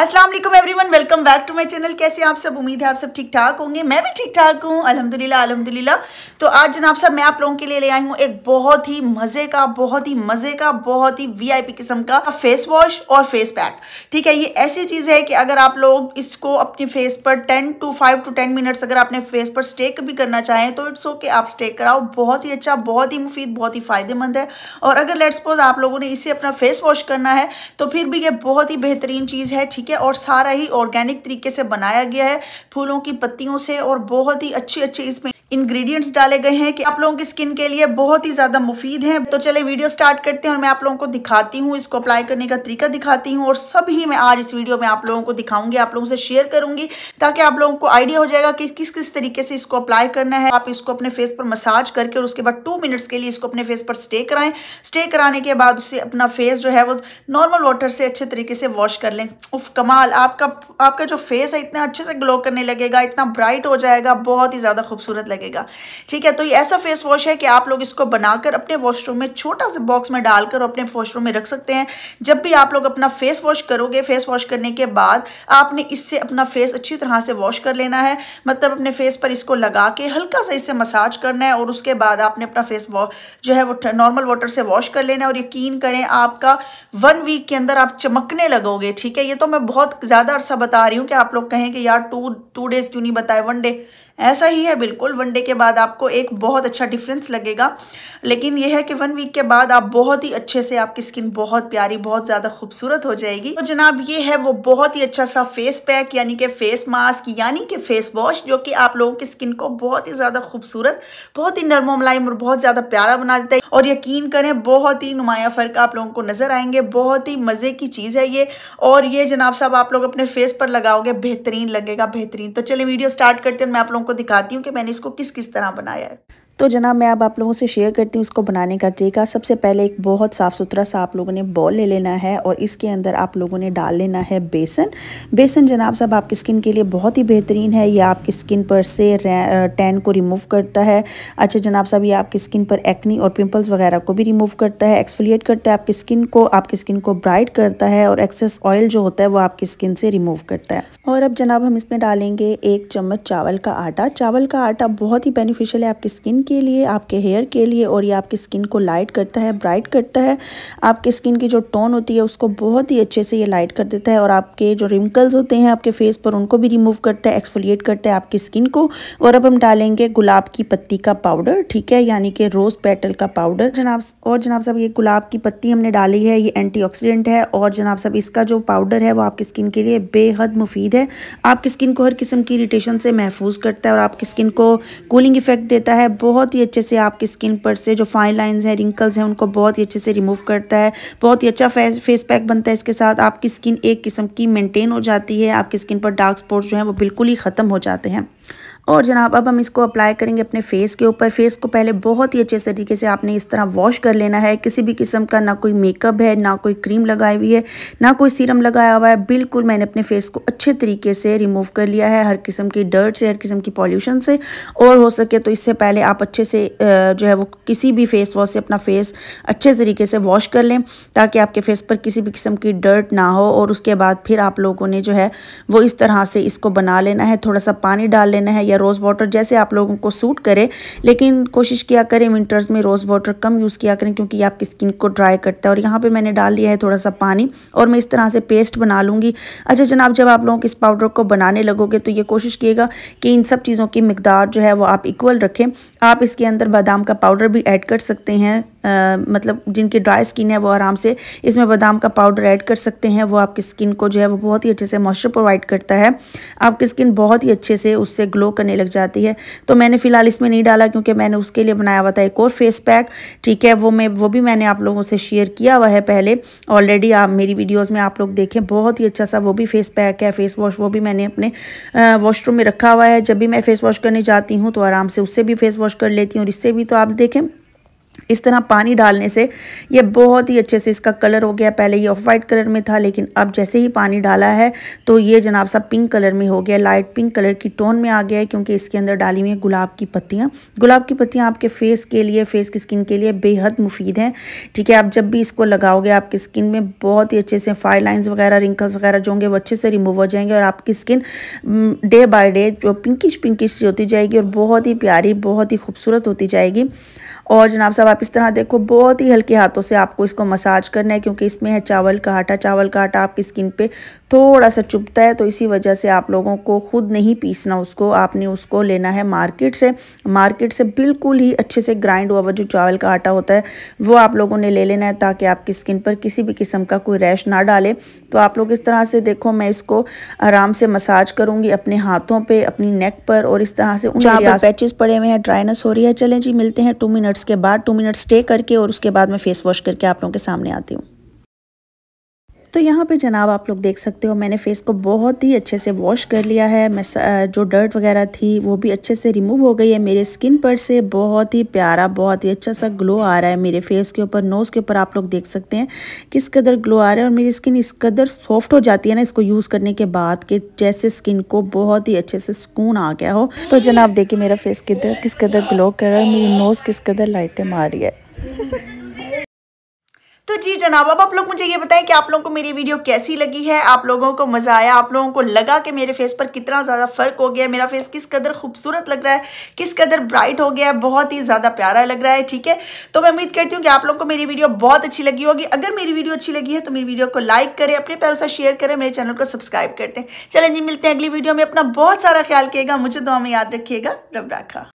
अस्सलाम वालेकुम everyone welcome back to my channel कैसे आप सब उम्मीद है आप सब ठीक ठाक होंगे मैं भी ठीक ठाक हूँ अल्हम्दुलिल्लाह अल्हम्दुलिल्लाह तो आज जनाब साहब मैं आप लोगों के लिए ले आई हूँ एक बहुत ही मज़े का बहुत ही मज़े का बहुत ही वीआईपी किस्म का फेस वॉश और फेस पैक ठीक है ये ऐसी चीज़ है कि अगर आप लोग इसको अपने फेस पर ten to five to ten minutes अगर आपने फेस पर स्टेक भी करना चाहें तो इट्स ओके आप स्टेक कराओ बहुत ही अच्छा बहुत ही मुफीद बहुत ही फ़ायदेमंद है और अगर लेट्सपोज आप लोगों ने इसे अपना फेस वॉश करना है तो फिर भी ये बहुत ही बेहतरीन चीज़ है ठीक ठीक है और सारा ही ऑर्गेनिक तरीके से बनाया गया है फूलों की पत्तियों से और बहुत ही अच्छी अच्छी इसमें इंग्रेडिएंट्स डाले गए हैं कि आप लोगों की स्किन के लिए बहुत ही ज़्यादा मुफीद हैं तो चले वीडियो स्टार्ट करते हैं और मैं आप लोगों को दिखाती हूँ इसको अप्लाई करने का तरीका दिखाती हूँ और सभी मैं आज इस वीडियो में आप लोगों को दिखाऊंगी आप लोगों से शेयर करूंगी ताकि आप लोगों को आइडिया हो जाएगा कि किस किस तरीके से इसको अप्लाई करना है आप इसको अपने फेस पर मसाज करके और उसके बाद टू मिनट्स के लिए इसको अपने फेस पर स्टे कराएं स्टे कराने के बाद उसे अपना फेस जो है वो नॉर्मल वाटर से अच्छे तरीके से वॉश कर लें उफ कमाल आपका आपका जो फेस है इतना अच्छे से ग्लो करने लगेगा इतना ब्राइट हो जाएगा बहुत ही ज़्यादा खूबसूरत लगेगा लगेगा ठीक है तो ये ऐसा फेस वॉश है कि आप लोग इसको बनाकर अपने वॉशरूम में छोटा सा बॉक्स में डालकर अपने वॉशरूम में रख सकते हैं जब भी आप लोग अपना फेस वॉश करोगे फेस वॉश करने के बाद आपने इससे अपना फेस अच्छी तरह से वॉश कर लेना है मतलब अपने फेस पर इसको लगा के हल्का सा इससे मसाज करना है और उसके बाद आपने अपना फेस वॉश जो है वो नॉर्मल वाटर से वॉश कर लेना है और यकीन करें आपका वन वीक के अंदर आप चमकने लगोगे ठीक है ये तो मैं बहुत ज़्यादा अरसा बता रही हूँ कि आप लोग कहें कि यार टू टू डेज़ क्यों नहीं बताए वन डे ऐसा ही है बिल्कुल वन डे के बाद आपको एक बहुत अच्छा डिफरेंस लगेगा लेकिन यह है कि वन वीक के बाद आप बहुत ही अच्छे से आपकी स्किन बहुत प्यारी बहुत ज़्यादा खूबसूरत हो जाएगी तो जनाब ये है वो बहुत ही अच्छा सा फेस पैक यानी कि फेस मास्क यानी कि फेस वॉश जो कि आप लोगों की स्किन को बहुत ही ज़्यादा खूबसूरत बहुत ही नरम मुलायम और बहुत ज़्यादा प्यारा बना देता है और यकीन करें बहुत ही नुमाया फ़र्क आप लोगों को नज़र आएंगे बहुत ही मज़े की चीज़ है ये और ये जनाब साहब आप लोग अपने फेस पर लगाओगे बेहतरीन लगेगा बेहतरीन तो चलिए वीडियो स्टार्ट करते हैं मैं आप लोगों आपको दिखाती हूँ कि मैंने इसको किस किस तरह बनाया है तो जनाब मैं अब आप लोगों से शेयर करती हूँ इसको बनाने का तरीका सबसे पहले एक बहुत साफ़ सुथरा सा आप लोगों ने बॉल ले लेना है और इसके अंदर आप लोगों ने डाल लेना है बेसन बेसन जनाब साहब आपकी स्किन के लिए बहुत ही बेहतरीन है ये आपकी स्किन पर से टैन को रिमूव करता है अच्छा जनाब साहब ये आपकी स्किन पर एक्नी और पिम्पल्स वगैरह को भी रिमूव करता है एक्सफोलिएट करता है आपकी स्किन को आपकी स्किन को ब्राइट करता है और एक्सेस ऑयल जो होता है वो आपकी स्किन से रिमूव करता है और अब जनाब हम इसमें डालेंगे एक चम्मच चावल का आटा आटा चावल का आटा बहुत ही बेनिफिशियल है आपकी स्किन के लिए आपके हेयर के लिए और ये आपकी स्किन को लाइट करता है ब्राइट करता है आपकी स्किन की जो टोन होती है उसको बहुत ही अच्छे से ये लाइट कर देता है और आपके जो रिंकल्स होते हैं आपके फेस पर उनको भी रिमूव करता है एक्सफोलिएट करता है आपकी स्किन को और अब हम डालेंगे गुलाब की पत्ती का पाउडर ठीक है यानी कि रोज़ पेटल का पाउडर जनाब और जनाब साहब ये गुलाब की पत्ती हमने डाली है ये एंटी है और जनाब साहब इसका जो पाउडर है वो आपकी स्किन के लिए बेहद मुफीद है आपकी स्किन को हर किस्म की इरीटेशन से महफूज करता है करता है और आपकी स्किन को कूलिंग इफेक्ट देता है बहुत ही अच्छे से आपकी स्किन पर से जो फाइन लाइन्स हैं रिंकल्स हैं उनको बहुत ही अच्छे से रिमूव करता है बहुत ही अच्छा फेस फेस पैक बनता है इसके साथ आपकी स्किन एक किस्म की मेनटेन हो जाती है आपकी स्किन पर डार्क स्पॉट्स जो हैं वो बिल्कुल ही ख़त्म हो जाते हैं और जनाब अब हम इसको अप्लाई करेंगे अपने फेस के ऊपर फेस को पहले बहुत ही अच्छे तरीके से आपने इस तरह वॉश कर लेना है किसी भी किस्म का ना कोई मेकअप है ना कोई क्रीम लगाई हुई है ना कोई सीरम लगाया हुआ है बिल्कुल मैंने अपने फेस को अच्छे तरीके से रिमूव कर लिया है हर किस्म की डर्ट से हर किस्म की पॉल्यूशन से और हो सके तो इससे पहले आप अच्छे से जो है वो किसी भी फेस वॉश से अपना फेस अच्छे तरीके से वॉश कर लें ताकि आपके फेस पर किसी भी किस्म की डर्ट ना हो और उसके बाद फिर आप लोगों ने जो है वो इस तरह से इसको बना लेना है थोड़ा सा पानी डाल लेना है या रोज़ वाटर जैसे आप लोगों को सूट करे लेकिन कोशिश किया करें विंटर्स में रोज़ वाटर कम यूज़ किया करें क्योंकि ये आपकी स्किन को ड्राई करता है और यहाँ पर मैंने डाल लिया है थोड़ा सा पानी और मैं इस तरह से पेस्ट बना लूँगी अच्छा जनाब जब आप लोग इस पाउडर को बनाने लगोगे तो ये कोशिश कीजिएगा कि इन सब चीज़ों की मकदार जो है वो आप इक्वल रखें आप इसके अंदर बादाम का पाउडर भी ऐड कर सकते हैं आ, मतलब जिनकी ड्राई स्किन है वो आराम से इसमें बादाम का पाउडर ऐड कर सकते हैं वो आपकी स्किन को जो है वो बहुत ही अच्छे से मॉइस्चर प्रोवाइड करता है आपकी स्किन बहुत ही अच्छे से उससे ग्लो करने लग जाती है तो मैंने फ़िलहाल इसमें नहीं डाला क्योंकि मैंने उसके लिए बनाया हुआ था एक और फेस पैक ठीक है वो मैं वो भी मैंने आप लोगों से शेयर किया हुआ है पहले ऑलरेडी आप मेरी वीडियोज़ में आप लोग देखें बहुत ही अच्छा सा वो भी फेस पैक है फेस वॉश वो भी मैंने अपने वॉशरूम में रखा हुआ है जब भी मैं फेस वॉश करने जाती हूँ तो आराम से उससे भी फेस वॉश कर लेती हूँ और इससे भी तो आप देखें इस तरह पानी डालने से ये बहुत ही अच्छे से इसका कलर हो गया पहले ये ऑफ वाइट कलर में था लेकिन अब जैसे ही पानी डाला है तो ये जनाब सा पिंक कलर में हो गया लाइट पिंक कलर की टोन में आ गया है क्योंकि इसके अंदर डाली हुई है गुलाब की पत्तियाँ गुलाब की पत्तियाँ आपके फेस के लिए फेस की स्किन के लिए बेहद मुफीद हैं ठीक है आप जब भी इसको लगाओगे आपकी स्किन में बहुत ही अच्छे से फायर लाइन्स वगैरह रिंकल्स वगैरह जो होंगे वो अच्छे से रिमूव हो जाएंगे और आपकी स्किन डे बाई डे जो पिंकिश पिंकिश होती जाएगी और बहुत ही प्यारी बहुत ही खूबसूरत होती जाएगी और जनाब साहब आप इस तरह देखो बहुत ही हल्के हाथों से आपको इसको मसाज करना है क्योंकि इसमें है चावल का आटा चावल का आटा आपकी स्किन पे थोड़ा सा चुभता है तो इसी वजह से आप लोगों को खुद नहीं पीसना उसको आपने उसको लेना है मार्केट से मार्केट से बिल्कुल ही अच्छे से ग्राइंड हुआ जो चावल का आटा होता है वो आप लोगों ने ले लेना है ताकि आपकी स्किन पर किसी भी किस्म का कोई रैश ना डाले तो आप लोग इस तरह से देखो मैं इसको आराम से मसाज करूंगी अपने हाथों पर अपनी नेक पर और इस तरह से पैचेस पड़े हुए हैं ड्राइनेस हो रही है चले जी मिलते हैं टू मिनट मिनट्स के बाद टू मिनट स्टे करके और उसके बाद मैं फेस वॉश करके आप लोगों के सामने आती हूँ तो यहाँ पे जनाब आप लोग देख सकते हो मैंने फेस को बहुत ही अच्छे से वॉश कर लिया है मैं जो डर्ट वगैरह थी वो भी अच्छे से रिमूव हो गई है मेरे स्किन पर से बहुत ही प्यारा बहुत ही अच्छा सा ग्लो आ रहा है मेरे फेस के ऊपर नोज़ के ऊपर आप लोग देख सकते हैं किस कदर ग्लो आ रहा है और मेरी स्किन इस कदर सॉफ्ट हो जाती है ना इसको यूज़ करने के बाद कि जैसे स्किन को बहुत ही अच्छे से सुकून आ गया हो तो जनाब देखिए मेरा फेस किधर किस कदर ग्लो कर रहा है मेरी नोज़ किस कदर लाइटें मार रही है तो जी जनाब अब आप लोग मुझे ये बताएं कि आप लोगों को मेरी वीडियो कैसी लगी है आप लोगों को मज़ा आया आप लोगों को लगा कि मेरे फेस पर कितना ज़्यादा फ़र्क हो गया है मेरा फेस किस कदर खूबसूरत लग रहा है किस कदर ब्राइट हो गया है बहुत ही ज़्यादा प्यारा लग रहा है ठीक है तो मैं उम्मीद करती हूँ कि आप लोगों को मेरी वीडियो बहुत अच्छी लगी होगी अगर मेरी वीडियो अच्छी लगी है तो मेरी वीडियो को लाइक करें अपने पैरों से शेयर करें मेरे चैनल को सब्सक्राइब करते हैं चलें जी मिलते हैं अगली वीडियो में अपना बहुत सारा ख्याल किएगा मुझे दुआ में याद रखिएगा रब राखा